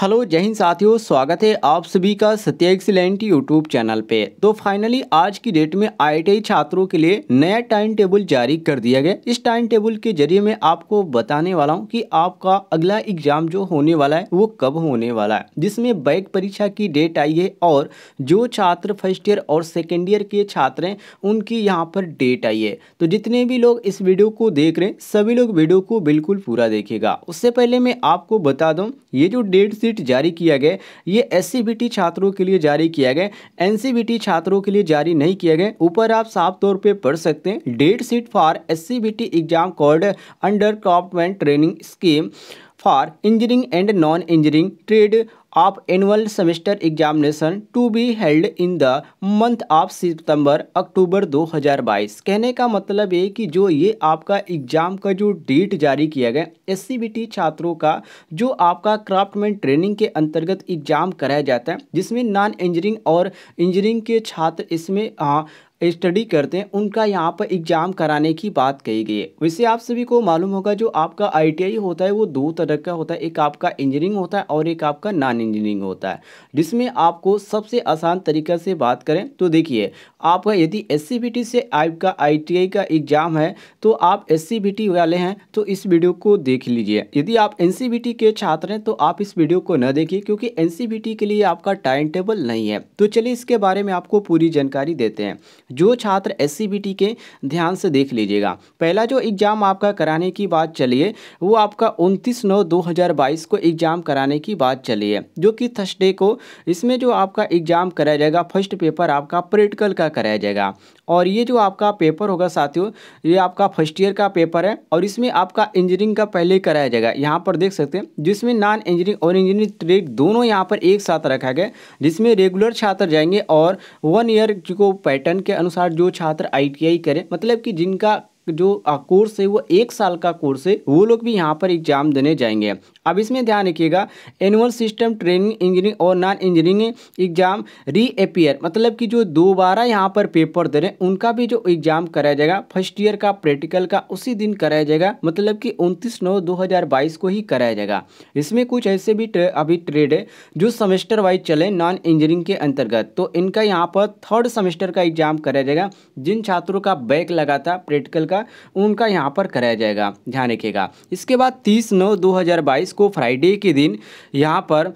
hello जय हिंद साथियों स्वागत है आप सभी का सत्य एक्सीलेंट यूट्यूब चैनल पे तो फाइनली आज की डेट में आईटीआई छात्रों के लिए नया टाइम टेबल जारी कर दिया गया इस टाइम टेबल के जरिए मैं आपको बताने वाला हूं कि आपका अगला एग्जाम जो होने वाला है वो कब होने वाला है जिसमें बैक परीक्षा की डेट आई है और जो छात्र फर्स्ट ईयर और सेकेंड ईयर के छात्र हैं उनकी यहाँ पर डेट आई है तो जितने भी लोग इस वीडियो को देख रहे हैं सभी लोग वीडियो को बिल्कुल पूरा देखेगा उससे पहले मैं आपको बता दूँ ये जो डेट सीट जारी किया गया ये एस छात्रों के लिए जारी किया गया एन छात्रों के लिए जारी नहीं किया गया ऊपर आप साफ तौर पर पढ़ सकते हैं date sheet for as exam called under craftsmen training scheme for engineering and non engineering trade of annual semester examination to be held in the month of September October 2022 कहने का मतलब ये कि जो ये आपका एग्ज़ाम का जो डेट जारी किया गया एस सी छात्रों का जो आपका क्राफ्टमैन ट्रेनिंग के अंतर्गत एग्ज़ाम कराया जाता है जिसमें नॉन इंजीनियरिंग और इंजीनियरिंग के छात्र इसमें हाँ, स्टडी करते हैं उनका यहाँ पर एग्ज़ाम कराने की बात कही गई है वैसे आप सभी को मालूम होगा जो आपका आईटीआई होता है वो दो तरह का होता है एक आपका इंजीनियरिंग होता है और एक आपका नॉन इंजीनियरिंग होता है जिसमें आपको सबसे आसान तरीका से बात करें तो देखिए आपका यदि एस से आपका आई का एग्ज़ाम है तो आप एस वाले हैं तो इस वीडियो को देख लीजिए यदि आप एन के छात्र हैं तो आप इस वीडियो को न देखिए क्योंकि एन के लिए आपका टाइम टेबल नहीं है तो चलिए इसके बारे में आपको पूरी जानकारी देते हैं जो छात्र एस के ध्यान से देख लीजिएगा पहला जो एग्ज़ाम आपका कराने की बात चलिए वो आपका 29 नौ 2022 को एग्ज़ाम कराने की बात चलिए जो कि थर्सडे को इसमें जो आपका एग्ज़ाम कराया जाएगा फर्स्ट पेपर आपका प्रैक्टिकल का कराया जाएगा और ये जो आपका पेपर होगा साथियों ये आपका फर्स्ट ईयर का पेपर है और इसमें आपका इंजीनियरिंग का पहले कराया जाएगा यहाँ पर देख सकते हैं जिसमें नॉन इंजीनियरिंग और इंजीनियरिंग ट्रेड दोनों यहाँ पर एक साथ रखा गया जिसमें रेगुलर छात्र जाएंगे और वन ईयर को पैटर्न के अनुसार जो छात्र आई करे मतलब कि जिनका जो कोर्स है वो एक साल का कोर्स है वो लोग भी यहाँ पर एग्जाम देने जाएंगे अब इसमें ध्यान रखिएगा एनुअल सिस्टम ट्रेनिंग इंजीनियरिंग और नॉन इंजीनियरिंग एग्जाम रीअपियर मतलब कि जो दोबारा यहाँ पर पेपर दे रहे हैं उनका भी जो एग्जाम कराया जाएगा फर्स्ट ईयर का प्रैक्टिकल का उसी दिन कराया जाएगा मतलब कि उनतीस नौ दो हज़ार बाईस को ही कराया जाएगा इसमें कुछ ऐसे भी अभी ट्रेड है जो सेमेस्टर वाइज चले नॉन इंजीनियरिंग के अंतर्गत तो इनका यहाँ पर थर्ड सेमेस्टर का एग्जाम कराया जाएगा जिन छात्रों का बैक लगा था प्रैक्टिकल का रहेगा उनका यहाँ पर कराया जाएगा ध्यान रखिएगा इसके बाद तीस नौ दो हज़ार बाईस को फ्राइडे के दिन यहाँ पर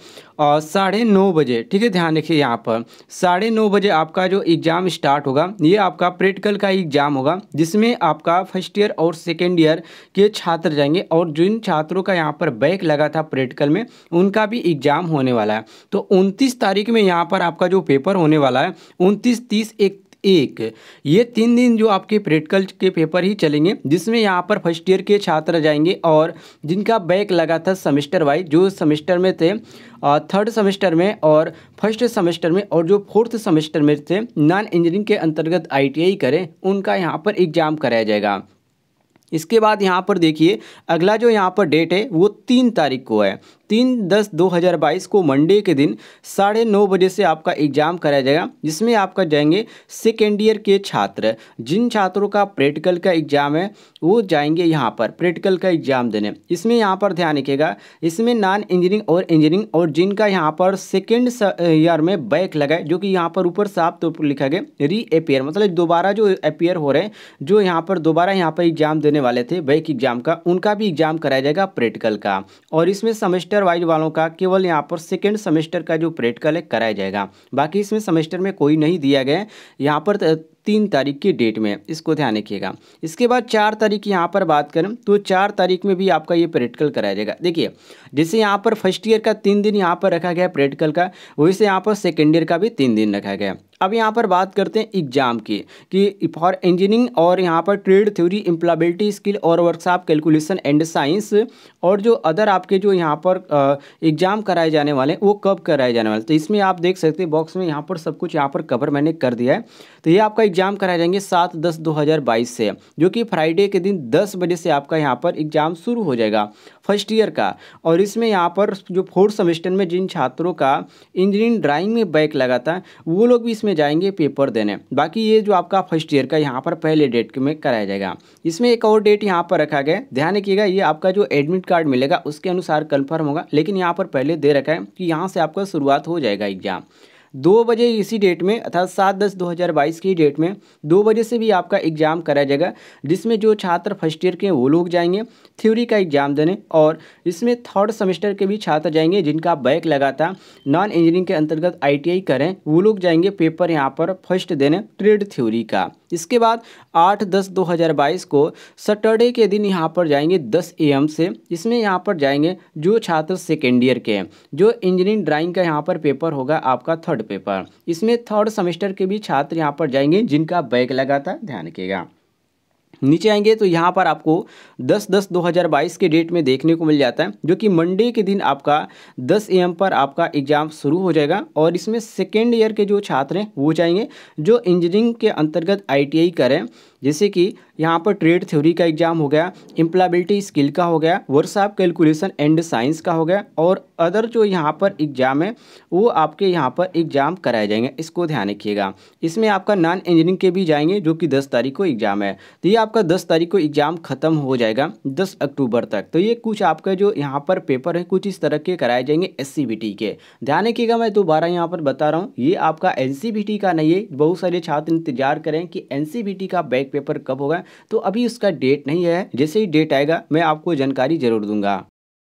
साढ़े नौ बजे ठीक है ध्यान रखिए यहाँ पर साढ़े नौ बजे आपका जो एग्ज़ाम स्टार्ट होगा ये आपका प्रैक्टिकल का एग्ज़ाम होगा जिसमें आपका फर्स्ट ईयर और सेकेंड ईयर के छात्र जाएंगे और जिन छात्रों का यहाँ पर बैक लगा था प्रैक्टिकल में उनका भी एग्ज़ाम होने वाला है तो उनतीस तारीख में यहाँ पर आपका जो पेपर होने वाला है उनतीस तीस एक एक ये तीन दिन जो आपके प्रैक्टिकल के पेपर ही चलेंगे जिसमें यहाँ पर फर्स्ट ईयर के छात्र जाएंगे और जिनका बैक लगा था सेमेस्टर वाइज जो सेमेस्टर में थे थर्ड सेमेस्टर में और फर्स्ट सेमेस्टर में और जो फोर्थ सेमेस्टर में थे नॉन इंजीनियरिंग के अंतर्गत आई करें उनका यहाँ पर एग्जाम कराया जाएगा इसके बाद यहाँ पर देखिए अगला जो यहाँ पर डेट है वो तीन तारीख को है तीन दस दो हज़ार बाईस को मंडे के दिन साढ़े नौ बजे से आपका एग्ज़ाम कराया जाएगा जिसमें आपका जाएंगे सेकेंड ईयर के छात्र जिन छात्रों का प्रैक्टिकल का एग्ज़ाम है वो जाएंगे यहाँ पर प्रैक्टिकल का एग्ज़ाम देने इसमें यहाँ पर ध्यान रखिएगा इसमें नॉन इंजीनियरिंग और इंजीनियरिंग और जिनका यहाँ पर सेकेंड ईयर में बैक लगा है जो कि यहाँ पर ऊपर साफ तौर पर लिखा गया री अपेयर मतलब दोबारा जो अपेयर हो रहे हैं जो यहाँ पर दोबारा यहाँ पर एग्ज़ाम देने वाले थे बैक एग्ज़ाम का उनका भी एग्ज़ाम कराया जाएगा प्रैक्टिकल का और इसमें सेमेस्टर सेमेस्टर वाइज वालों का केवल यहाँ पर सेकेंड सेमेस्टर का जो प्रैक्टिकल है कराया जाएगा बाकी इसमें सेमेस्टर में कोई नहीं दिया गया यहाँ पर तीन तारीख की डेट में इसको ध्यान रखिएगा इसके बाद चार तारीख यहाँ पर बात करें तो चार तारीख में भी आपका ये प्रैक्टिकल कराया जाएगा देखिए जैसे यहाँ पर फर्स्ट ईयर का तीन दिन यहाँ पर रखा गया प्रैक्टिकल का वही से यहाँ पर सेकेंड ईयर का भी तीन दिन रखा गया अब यहाँ पर बात करते हैं एग्जाम की कि फॉर इंजीनियरिंग और यहाँ पर ट्रेड थ्योरी इम्प्लाबिलिटी स्किल और वर्कशॉप कैलकुलेशन एंड साइंस और जो अदर आपके जो यहाँ पर एग्जाम कराए जाने वाले हैं वो कब कराए जाने वाले तो इसमें आप देख सकते हैं बॉक्स में यहाँ पर सब कुछ यहाँ पर कवर मैंने कर दिया है तो ये आपका एग्ज़ाम कराए जाएंगे सात दस दो हज़ार बाईस से जो कि फ्राइडे के दिन दस बजे से आपका यहाँ पर एग्ज़ाम शुरू हो जाएगा फर्स्ट ईयर का और इसमें यहाँ पर जो फोर्थ सेमेस्टर में जिन छात्रों का इंजीनियरिंग ड्राइंग में बैक लगा था वो लोग भी इसमें जाएंगे पेपर देने बाकी ये जो आपका फर्स्ट ईयर का यहाँ पर पहले डेट में कराया जाएगा इसमें एक और डेट यहाँ पर रखा गया ध्यान रखिएगा ये आपका जो एडमिट कार्ड मिलेगा उसके अनुसार कन्फर्म होगा लेकिन यहाँ पर पहले दे रखा है कि यहाँ से आपका शुरुआत हो जाएगा एग्ज़ाम दो बजे इसी डेट में अर्थात सात दस दो हज़ार बाईस की डेट में दो बजे से भी आपका एग्ज़ाम कराया जाएगा जिसमें जो छात्र फर्स्ट ईयर के वो लोग जाएंगे थ्योरी का एग्ज़ाम देने और इसमें थर्ड सेमेस्टर के भी छात्र जाएंगे जिनका बैक था नॉन इंजीनियरिंग के अंतर्गत आई करें वो लोग जाएंगे पेपर यहाँ पर फर्स्ट देने ट्रेड थ्योरी का इसके बाद आठ दस दो हज़ार बाईस को सटरडे के दिन यहाँ पर जाएंगे दस ए एम से इसमें यहाँ पर जाएंगे जो छात्र सेकेंड ईयर के हैं जो इंजीनियरिंग ड्राइंग का यहाँ पर पेपर होगा आपका थर्ड पेपर इसमें थर्ड सेमेस्टर के भी छात्र यहाँ पर जाएंगे जिनका बैग लगा था ध्यान रखिएगा नीचे आएंगे तो यहाँ पर आपको 10 10 2022 के डेट में देखने को मिल जाता है जो कि मंडे के दिन आपका 10 एम पर आपका एग्ज़ाम शुरू हो जाएगा और इसमें सेकेंड ईयर के जो छात्र हैं वो जाएंगे जो इंजीनियरिंग के अंतर्गत आई करें जैसे कि यहाँ पर ट्रेड थ्योरी का एग्जाम हो गया इम्प्लाबिलिटी स्किल का हो गया वर्कशॉप कैलकुलेशन एंड साइंस का हो गया और अदर जो यहाँ पर एग्जाम है वो आपके यहाँ पर एग्जाम कराए जाएंगे इसको ध्यान रखिएगा इसमें आपका नॉन इंजीनियरिंग के भी जाएंगे जो कि दस तारीख को एग्जाम है तो ये आप आपका दस तारीख को एग्ज़ाम ख़त्म हो जाएगा दस अक्टूबर तक तो ये कुछ आपका जो यहाँ पर पेपर है कुछ इस तरह के कराए जाएंगे एस के ध्यान रखिएगा मैं दोबारा यहाँ पर बता रहा हूँ ये आपका एन का नहीं है बहुत सारे छात्र इंतजार करें कि एन का बैक पेपर कब होगा तो अभी उसका डेट नहीं है जैसे ही डेट आएगा मैं आपको जानकारी जरूर दूंगा